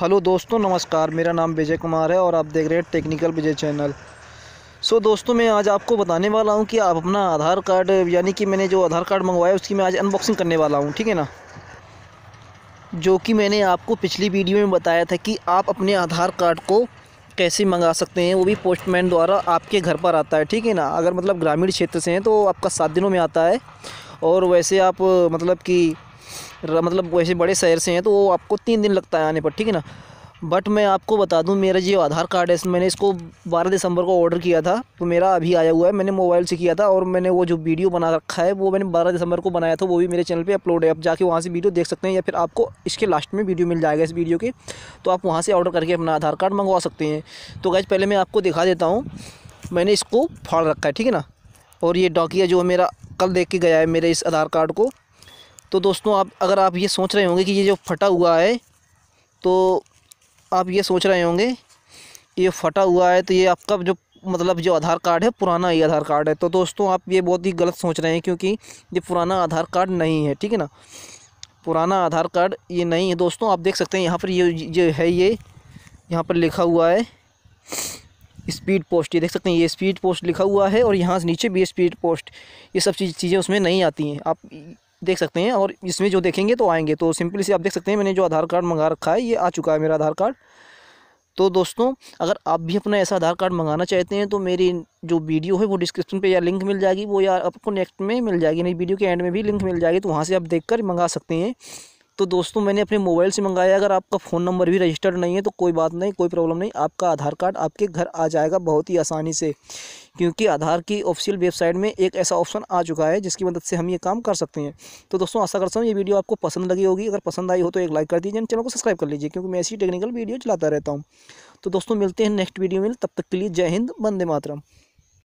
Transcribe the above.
hello दोस्तों नमस्कार मेरा नाम विजय कुमार है और आप देख रहे हैं technical Vijay channel so so, दोस्तों मैं आज आपको बताने वाला हूँ कि आप अपना आधार कार्ड यानी कि मैंने जो आधार कार्ड मंगवाया उसकी मैं आज अनबॉक्सिंग करने वाला हूँ ठीक है ना जो कि मैंने आपको पिछली वीडियो में बताया था कि आप अपने आधार कार्ड को कैसे मंगा सकते हैं वो भी पोस्टमैन द्वारा आपके घर पर आता है ठीक है ना अगर मतलब ग्रामीण क्षेत्र से हैं तो आपका सात दिनों में आता है और वैसे आप मतलब कि मतलब वैसे बड़े शहर से हैं तो वो आपको तीन दिन लगता है आने पर ठीक है ना बट मैं आपको बता दूं मेरा जो आधार कार्ड है मैंने इसको बारह दिसंबर को ऑर्डर किया था तो मेरा अभी आया हुआ है मैंने मोबाइल से किया था और मैंने वो जो वीडियो बना रखा है वो मैंने बारह दिसंबर को बनाया था वो भी मेरे चैनल पे अपलोड है आप जाके वहाँ से वीडियो देख सकते हैं या फिर आपको इसके लास्ट में वीडियो मिल जाएगा इस वीडियो के तो आप वहाँ से ऑर्डर करके अपना आधार कार्ड मंगवा सकते हैं तो गैज पहले मैं आपको दिखा देता हूँ मैंने इसको फाड़ रखा है ठीक है ना और ये डॉकिया जो मेरा कल देख के गया है मेरे इस आधार कार्ड को तो दोस्तों आप अगर आप ये सोच रहे होंगे कि ये जो फटा हुआ है तो आप ये सोच रहे होंगे ये फटा हुआ है तो ये आपका जो मतलब जो आधार कार्ड है पुराना ही आधार कार्ड है तो दोस्तों आप ये बहुत ही गलत सोच रहे हैं क्योंकि ये पुराना आधार कार्ड नहीं है ठीक है ना पुराना आधार कार्ड ये नहीं है दोस्तों आप देख सकते हैं यहाँ पर ये जो है ये यहाँ पर लिखा हुआ है स्पीड पोस्ट ये देख सकते हैं ये स्पीड पोस्ट लिखा हुआ है और यहाँ से नीचे भी स्पीड पोस्ट ये सब चीज़ चीज़ें उसमें नहीं आती हैं आप देख सकते हैं और इसमें जो देखेंगे तो आएंगे तो सिंपली से आप देख सकते हैं मैंने जो आधार कार्ड मंगा रखा है ये आ चुका है मेरा आधार कार्ड तो दोस्तों अगर आप भी अपना ऐसा आधार कार्ड मंगाना चाहते हैं तो मेरी जो वीडियो है वो डिस्क्रिप्शन पे या लिंक मिल जाएगी वो या आपको नेक्स्ट में मिल जाएगी नहीं वीडियो के एंड में भी लिंक मिल जाएगी तो वहाँ से आप देख कर मंगा सकते हैं तो दोस्तों मैंने अपने मोबाइल से मंगाया अगर आपका फ़ोन नंबर भी रजिस्टर्ड नहीं है तो कोई बात नहीं कोई प्रॉब्लम नहीं आपका आधार कार्ड आपके घर आ जाएगा बहुत ही आसानी से क्योंकि आधार की ऑफिशियल वेबसाइट में एक ऐसा ऑप्शन आ चुका है जिसकी मदद से हम ये काम कर सकते हैं तो दोस्तों आशा करता हूँ ये वीडियो आपको पसंद लगी होगी अगर पसंद आई हो तो एक लाइक कर दीजिए चैनल को सब्सक्राइब कर लीजिए क्योंकि मैं ऐसी टेक्निकल वीडियो चलाता रहता हूँ तो दोस्तों मिलते हैं नेक्स्ट वीडियो में तब तक के लिए जय हिंद बंदे मातरम